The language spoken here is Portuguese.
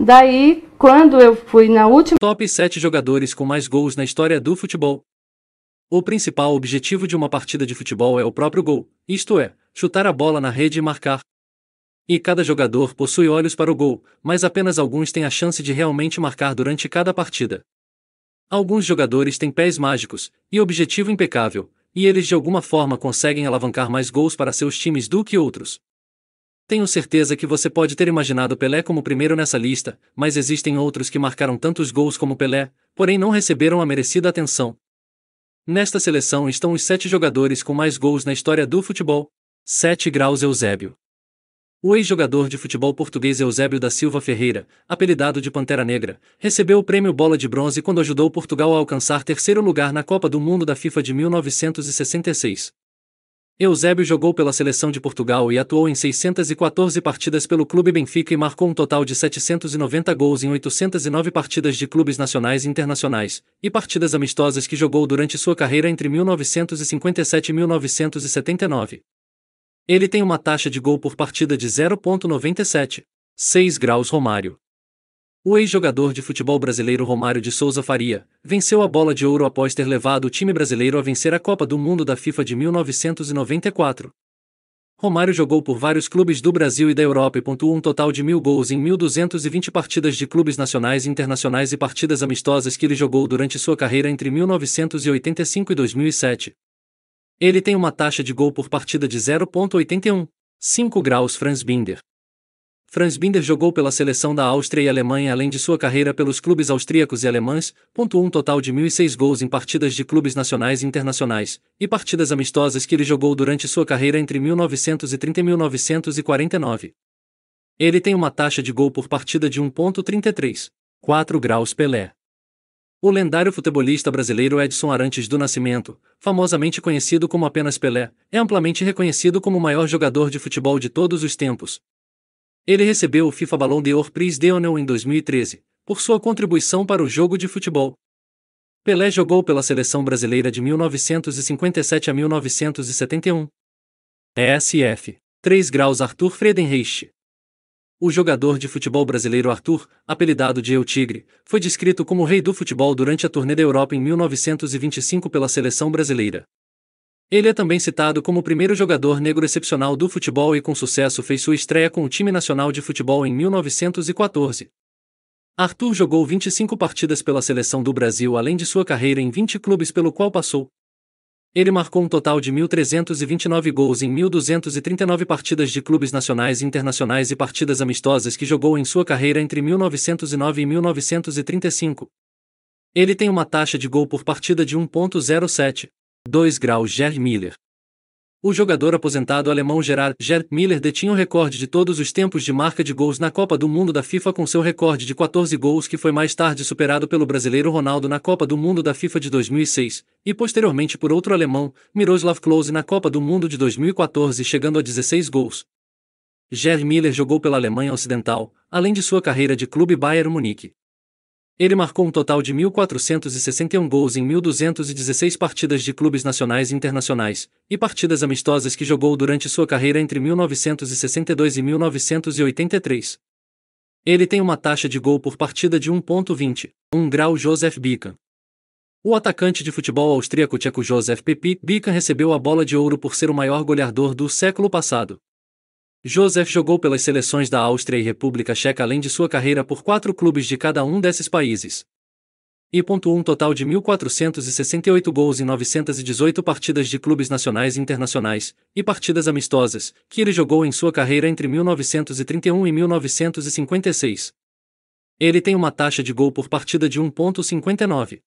Daí, quando eu fui na última. Top 7 jogadores com mais gols na história do futebol. O principal objetivo de uma partida de futebol é o próprio gol, isto é, chutar a bola na rede e marcar. E cada jogador possui olhos para o gol, mas apenas alguns têm a chance de realmente marcar durante cada partida. Alguns jogadores têm pés mágicos e objetivo impecável, e eles de alguma forma conseguem alavancar mais gols para seus times do que outros. Tenho certeza que você pode ter imaginado Pelé como primeiro nessa lista, mas existem outros que marcaram tantos gols como Pelé, porém não receberam a merecida atenção. Nesta seleção estão os sete jogadores com mais gols na história do futebol. 7 graus Eusébio. O ex-jogador de futebol português Eusébio da Silva Ferreira, apelidado de Pantera Negra, recebeu o prêmio Bola de Bronze quando ajudou Portugal a alcançar terceiro lugar na Copa do Mundo da FIFA de 1966. Eusébio jogou pela seleção de Portugal e atuou em 614 partidas pelo Clube Benfica e marcou um total de 790 gols em 809 partidas de clubes nacionais e internacionais, e partidas amistosas que jogou durante sua carreira entre 1957 e 1979. Ele tem uma taxa de gol por partida de 0.97, 6 graus Romário. O ex-jogador de futebol brasileiro Romário de Souza Faria venceu a bola de ouro após ter levado o time brasileiro a vencer a Copa do Mundo da FIFA de 1994. Romário jogou por vários clubes do Brasil e da Europa e pontuou um total de mil gols em 1.220 partidas de clubes nacionais e internacionais e partidas amistosas que ele jogou durante sua carreira entre 1985 e 2007. Ele tem uma taxa de gol por partida de 0.81, 5 graus Franz Binder. Franz Binder jogou pela seleção da Áustria e Alemanha além de sua carreira pelos clubes austríacos e alemães, pontuou um total de 1.006 gols em partidas de clubes nacionais e internacionais, e partidas amistosas que ele jogou durante sua carreira entre 1930 e 1949. Ele tem uma taxa de gol por partida de 1.33. 4 graus Pelé. O lendário futebolista brasileiro Edson Arantes do Nascimento, famosamente conhecido como apenas Pelé, é amplamente reconhecido como o maior jogador de futebol de todos os tempos, ele recebeu o FIFA Ballon d'Or de Deonel em 2013, por sua contribuição para o jogo de futebol. Pelé jogou pela seleção brasileira de 1957 a 1971. ESF 3 graus Arthur Friedenreich. O jogador de futebol brasileiro Arthur, apelidado de Eu Tigre, foi descrito como o rei do futebol durante a turnê da Europa em 1925 pela seleção brasileira. Ele é também citado como o primeiro jogador negro excepcional do futebol e com sucesso fez sua estreia com o time nacional de futebol em 1914. Arthur jogou 25 partidas pela seleção do Brasil além de sua carreira em 20 clubes pelo qual passou. Ele marcou um total de 1.329 gols em 1.239 partidas de clubes nacionais e internacionais e partidas amistosas que jogou em sua carreira entre 1909 e 1935. Ele tem uma taxa de gol por partida de 1.07. 2 graus Gerd Miller. O jogador aposentado alemão Gerard Gerd Miller detinha o recorde de todos os tempos de marca de gols na Copa do Mundo da FIFA com seu recorde de 14 gols que foi mais tarde superado pelo brasileiro Ronaldo na Copa do Mundo da FIFA de 2006 e posteriormente por outro alemão, Miroslav Klose na Copa do Mundo de 2014 chegando a 16 gols. Gerhard Miller jogou pela Alemanha Ocidental, além de sua carreira de clube Bayern Munique. Ele marcou um total de 1.461 gols em 1.216 partidas de clubes nacionais e internacionais, e partidas amistosas que jogou durante sua carreira entre 1962 e 1983. Ele tem uma taxa de gol por partida de 1.20, 1 grau Joseph Bican. O atacante de futebol austríaco tcheco Joseph Pepi Bican recebeu a bola de ouro por ser o maior goleador do século passado. Josef jogou pelas seleções da Áustria e República Checa além de sua carreira por quatro clubes de cada um desses países. E pontuou um total de 1.468 gols em 918 partidas de clubes nacionais e internacionais, e partidas amistosas, que ele jogou em sua carreira entre 1931 e 1956. Ele tem uma taxa de gol por partida de 1.59.